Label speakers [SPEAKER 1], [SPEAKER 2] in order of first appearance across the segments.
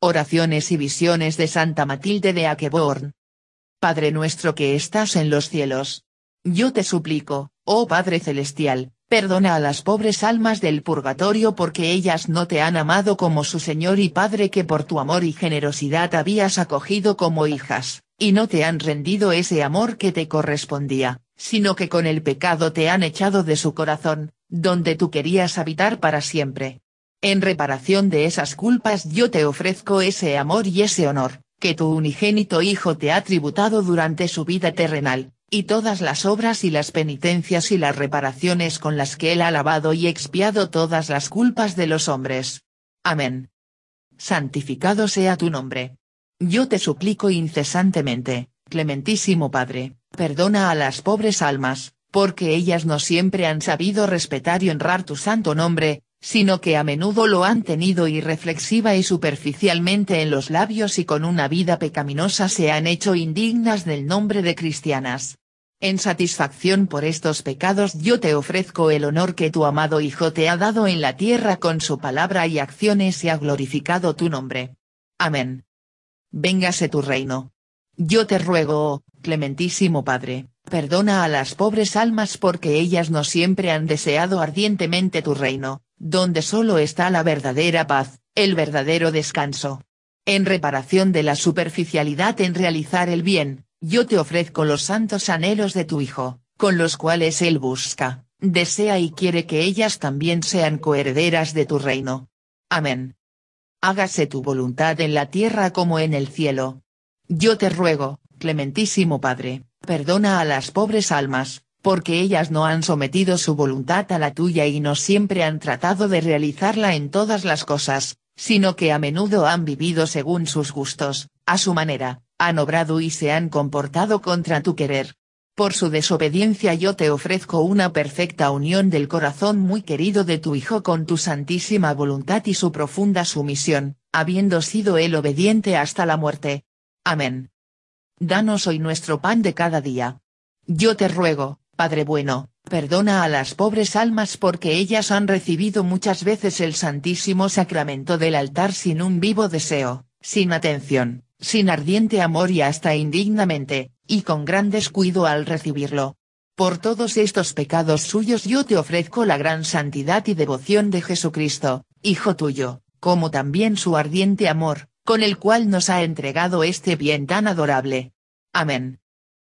[SPEAKER 1] Oraciones y visiones de Santa Matilde de Akeborn. Padre nuestro que estás en los cielos. Yo te suplico, oh Padre Celestial, perdona a las pobres almas del purgatorio porque ellas no te han amado como su Señor y Padre que por tu amor y generosidad habías acogido como hijas, y no te han rendido ese amor que te correspondía, sino que con el pecado te han echado de su corazón, donde tú querías habitar para siempre. En reparación de esas culpas yo te ofrezco ese amor y ese honor, que tu unigénito Hijo te ha tributado durante su vida terrenal, y todas las obras y las penitencias y las reparaciones con las que Él ha lavado y expiado todas las culpas de los hombres. Amén. Santificado sea tu nombre. Yo te suplico incesantemente, clementísimo Padre, perdona a las pobres almas, porque ellas no siempre han sabido respetar y honrar tu santo nombre, sino que a menudo lo han tenido irreflexiva y superficialmente en los labios y con una vida pecaminosa se han hecho indignas del nombre de cristianas. En satisfacción por estos pecados yo te ofrezco el honor que tu amado Hijo te ha dado en la tierra con su palabra y acciones y ha glorificado tu nombre. Amén. Véngase tu reino. Yo te ruego, oh, clementísimo Padre, perdona a las pobres almas porque ellas no siempre han deseado ardientemente tu reino donde solo está la verdadera paz, el verdadero descanso. En reparación de la superficialidad en realizar el bien, yo te ofrezco los santos anhelos de tu Hijo, con los cuales Él busca, desea y quiere que ellas también sean coherederas de tu reino. Amén. Hágase tu voluntad en la tierra como en el cielo. Yo te ruego, clementísimo Padre, perdona a las pobres almas, porque ellas no han sometido su voluntad a la tuya y no siempre han tratado de realizarla en todas las cosas, sino que a menudo han vivido según sus gustos, a su manera, han obrado y se han comportado contra tu querer. Por su desobediencia yo te ofrezco una perfecta unión del corazón muy querido de tu Hijo con tu santísima voluntad y su profunda sumisión, habiendo sido él obediente hasta la muerte. Amén. Danos hoy nuestro pan de cada día. Yo te ruego, Padre bueno, perdona a las pobres almas porque ellas han recibido muchas veces el Santísimo Sacramento del altar sin un vivo deseo, sin atención, sin ardiente amor y hasta indignamente, y con gran descuido al recibirlo. Por todos estos pecados suyos yo te ofrezco la gran santidad y devoción de Jesucristo, Hijo tuyo, como también su ardiente amor, con el cual nos ha entregado este bien tan adorable. Amén.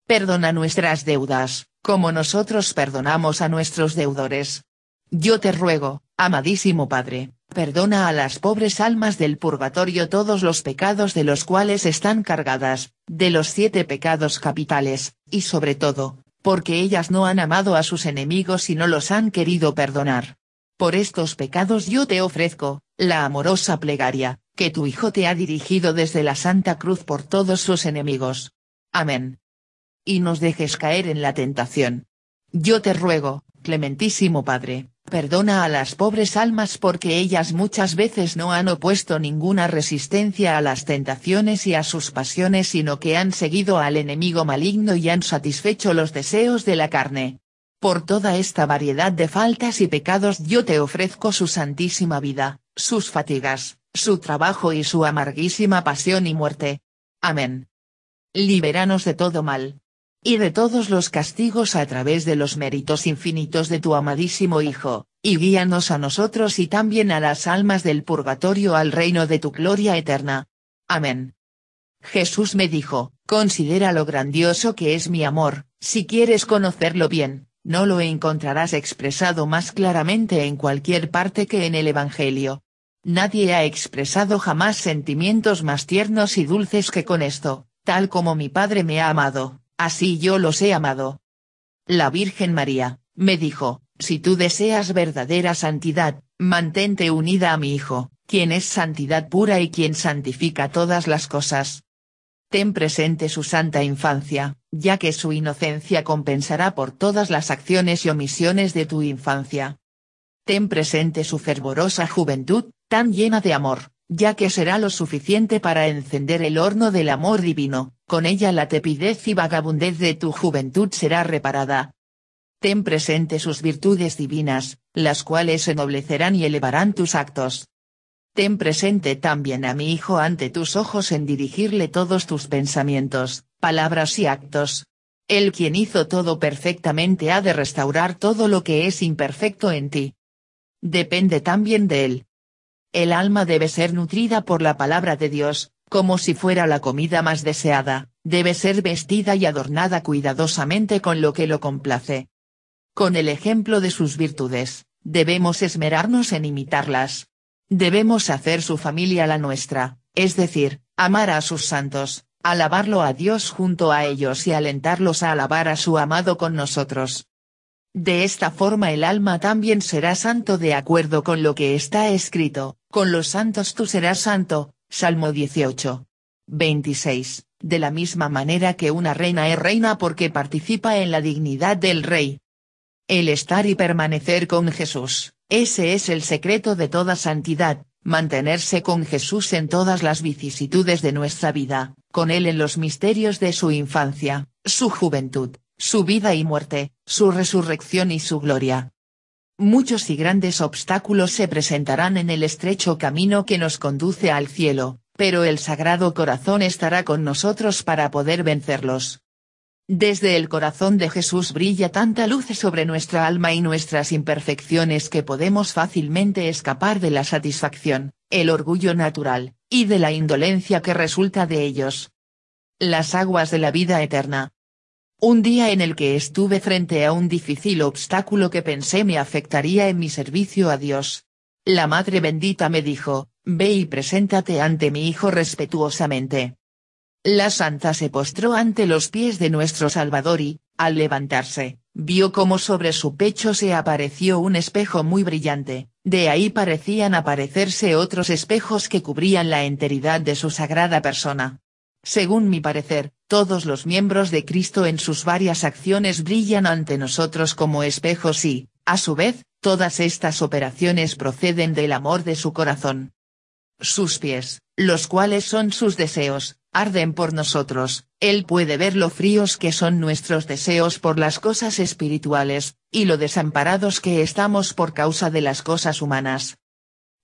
[SPEAKER 1] Perdona nuestras deudas, como nosotros perdonamos a nuestros deudores. Yo te ruego, amadísimo Padre, perdona a las pobres almas del purgatorio todos los pecados de los cuales están cargadas, de los siete pecados capitales, y sobre todo, porque ellas no han amado a sus enemigos y no los han querido perdonar. Por estos pecados yo te ofrezco, la amorosa plegaria, que tu Hijo te ha dirigido desde la Santa Cruz por todos sus enemigos. Amén y nos dejes caer en la tentación. Yo te ruego, clementísimo Padre, perdona a las pobres almas porque ellas muchas veces no han opuesto ninguna resistencia a las tentaciones y a sus pasiones sino que han seguido al enemigo maligno y han satisfecho los deseos de la carne. Por toda esta variedad de faltas y pecados yo te ofrezco su santísima vida, sus fatigas, su trabajo y su amarguísima pasión y muerte. Amén. Libéranos de todo mal y de todos los castigos a través de los méritos infinitos de tu amadísimo Hijo, y guíanos a nosotros y también a las almas del purgatorio al reino de tu gloria eterna. Amén. Jesús me dijo, considera lo grandioso que es mi amor, si quieres conocerlo bien, no lo encontrarás expresado más claramente en cualquier parte que en el Evangelio. Nadie ha expresado jamás sentimientos más tiernos y dulces que con esto, tal como mi Padre me ha amado así yo los he amado. La Virgen María, me dijo, si tú deseas verdadera santidad, mantente unida a mi Hijo, quien es santidad pura y quien santifica todas las cosas. Ten presente su santa infancia, ya que su inocencia compensará por todas las acciones y omisiones de tu infancia. Ten presente su fervorosa juventud, tan llena de amor, ya que será lo suficiente para encender el horno del amor divino, con ella la tepidez y vagabundez de tu juventud será reparada. Ten presente sus virtudes divinas, las cuales ennoblecerán y elevarán tus actos. Ten presente también a mi hijo ante tus ojos en dirigirle todos tus pensamientos, palabras y actos. El quien hizo todo perfectamente ha de restaurar todo lo que es imperfecto en ti. Depende también de él, el alma debe ser nutrida por la palabra de Dios, como si fuera la comida más deseada, debe ser vestida y adornada cuidadosamente con lo que lo complace. Con el ejemplo de sus virtudes, debemos esmerarnos en imitarlas. Debemos hacer su familia la nuestra, es decir, amar a sus santos, alabarlo a Dios junto a ellos y alentarlos a alabar a su amado con nosotros. De esta forma el alma también será santo de acuerdo con lo que está escrito, con los santos tú serás santo, Salmo 18. 26. De la misma manera que una reina es reina porque participa en la dignidad del rey. El estar y permanecer con Jesús, ese es el secreto de toda santidad, mantenerse con Jesús en todas las vicisitudes de nuestra vida, con Él en los misterios de su infancia, su juventud, su vida y muerte, su resurrección y su gloria muchos y grandes obstáculos se presentarán en el estrecho camino que nos conduce al cielo, pero el Sagrado Corazón estará con nosotros para poder vencerlos. Desde el corazón de Jesús brilla tanta luz sobre nuestra alma y nuestras imperfecciones que podemos fácilmente escapar de la satisfacción, el orgullo natural, y de la indolencia que resulta de ellos. Las aguas de la vida eterna, un día en el que estuve frente a un difícil obstáculo que pensé me afectaría en mi servicio a Dios. La Madre Bendita me dijo, ve y preséntate ante mi Hijo respetuosamente. La Santa se postró ante los pies de nuestro Salvador y, al levantarse, vio como sobre su pecho se apareció un espejo muy brillante, de ahí parecían aparecerse otros espejos que cubrían la enteridad de su sagrada persona. Según mi parecer, todos los miembros de Cristo en sus varias acciones brillan ante nosotros como espejos y, a su vez, todas estas operaciones proceden del amor de su corazón. Sus pies, los cuales son sus deseos, arden por nosotros, Él puede ver lo fríos que son nuestros deseos por las cosas espirituales, y lo desamparados que estamos por causa de las cosas humanas.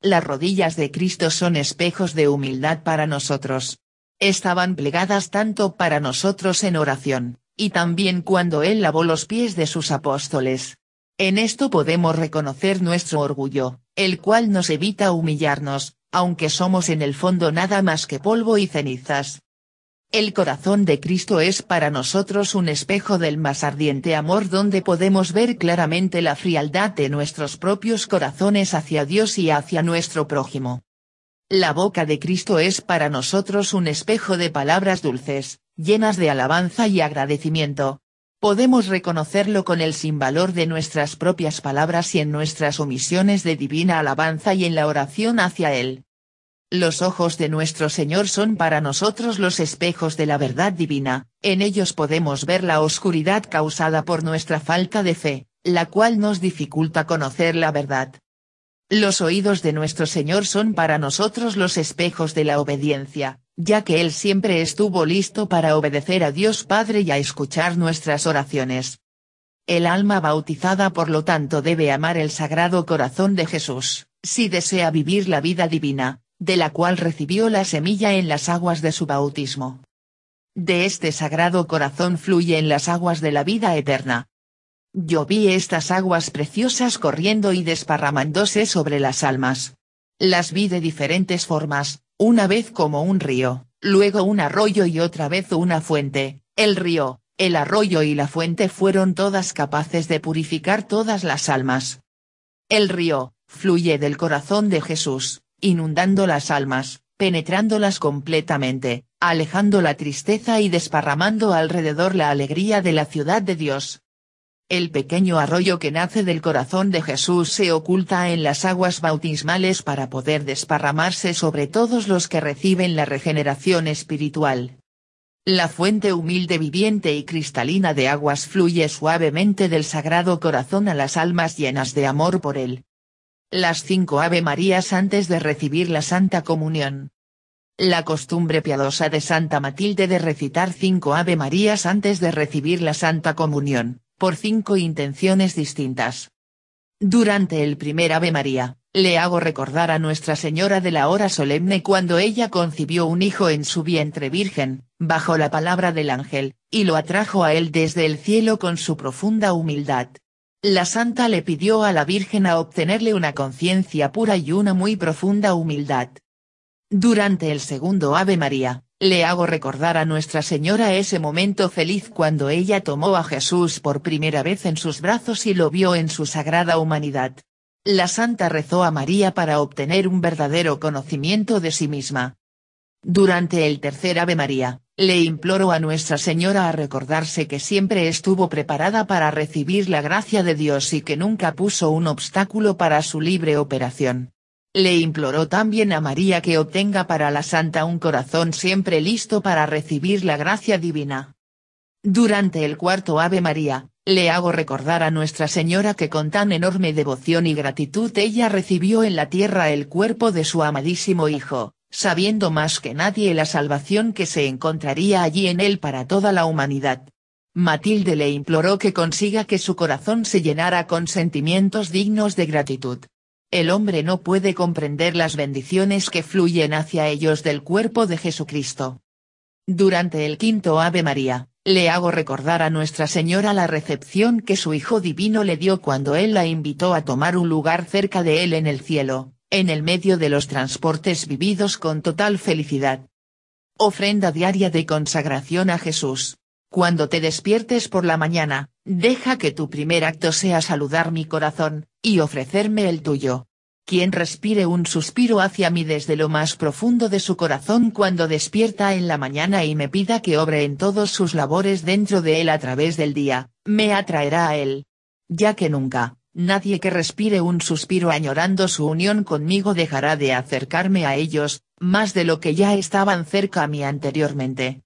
[SPEAKER 1] Las rodillas de Cristo son espejos de humildad para nosotros estaban plegadas tanto para nosotros en oración, y también cuando Él lavó los pies de sus apóstoles. En esto podemos reconocer nuestro orgullo, el cual nos evita humillarnos, aunque somos en el fondo nada más que polvo y cenizas. El corazón de Cristo es para nosotros un espejo del más ardiente amor donde podemos ver claramente la frialdad de nuestros propios corazones hacia Dios y hacia nuestro prójimo. La boca de Cristo es para nosotros un espejo de palabras dulces, llenas de alabanza y agradecimiento. Podemos reconocerlo con el sinvalor de nuestras propias palabras y en nuestras omisiones de divina alabanza y en la oración hacia Él. Los ojos de nuestro Señor son para nosotros los espejos de la verdad divina, en ellos podemos ver la oscuridad causada por nuestra falta de fe, la cual nos dificulta conocer la verdad. Los oídos de nuestro Señor son para nosotros los espejos de la obediencia, ya que Él siempre estuvo listo para obedecer a Dios Padre y a escuchar nuestras oraciones. El alma bautizada por lo tanto debe amar el sagrado corazón de Jesús, si desea vivir la vida divina, de la cual recibió la semilla en las aguas de su bautismo. De este sagrado corazón fluye en las aguas de la vida eterna, yo vi estas aguas preciosas corriendo y desparramándose sobre las almas. Las vi de diferentes formas, una vez como un río, luego un arroyo y otra vez una fuente, el río, el arroyo y la fuente fueron todas capaces de purificar todas las almas. El río, fluye del corazón de Jesús, inundando las almas, penetrándolas completamente, alejando la tristeza y desparramando alrededor la alegría de la ciudad de Dios. El pequeño arroyo que nace del corazón de Jesús se oculta en las aguas bautismales para poder desparramarse sobre todos los que reciben la regeneración espiritual. La fuente humilde viviente y cristalina de aguas fluye suavemente del sagrado corazón a las almas llenas de amor por él. Las cinco Ave Marías antes de recibir la Santa Comunión. La costumbre piadosa de Santa Matilde de recitar cinco Ave Marías antes de recibir la Santa Comunión por cinco intenciones distintas. Durante el primer Ave María, le hago recordar a Nuestra Señora de la Hora Solemne cuando ella concibió un hijo en su vientre virgen, bajo la palabra del ángel, y lo atrajo a él desde el cielo con su profunda humildad. La santa le pidió a la Virgen a obtenerle una conciencia pura y una muy profunda humildad. Durante el segundo Ave María, le hago recordar a Nuestra Señora ese momento feliz cuando ella tomó a Jesús por primera vez en sus brazos y lo vio en su sagrada humanidad. La santa rezó a María para obtener un verdadero conocimiento de sí misma. Durante el tercer Ave María, le imploro a Nuestra Señora a recordarse que siempre estuvo preparada para recibir la gracia de Dios y que nunca puso un obstáculo para su libre operación. Le imploró también a María que obtenga para la santa un corazón siempre listo para recibir la gracia divina. Durante el cuarto Ave María, le hago recordar a Nuestra Señora que con tan enorme devoción y gratitud ella recibió en la tierra el cuerpo de su amadísimo Hijo, sabiendo más que nadie la salvación que se encontraría allí en él para toda la humanidad. Matilde le imploró que consiga que su corazón se llenara con sentimientos dignos de gratitud el hombre no puede comprender las bendiciones que fluyen hacia ellos del cuerpo de Jesucristo. Durante el quinto Ave María, le hago recordar a Nuestra Señora la recepción que su Hijo Divino le dio cuando Él la invitó a tomar un lugar cerca de Él en el cielo, en el medio de los transportes vividos con total felicidad. Ofrenda diaria de consagración a Jesús. Cuando te despiertes por la mañana, deja que tu primer acto sea saludar mi corazón, y ofrecerme el tuyo. Quien respire un suspiro hacia mí desde lo más profundo de su corazón cuando despierta en la mañana y me pida que obre en todos sus labores dentro de él a través del día, me atraerá a él. Ya que nunca, nadie que respire un suspiro añorando su unión conmigo dejará de acercarme a ellos, más de lo que ya estaban cerca a mí anteriormente.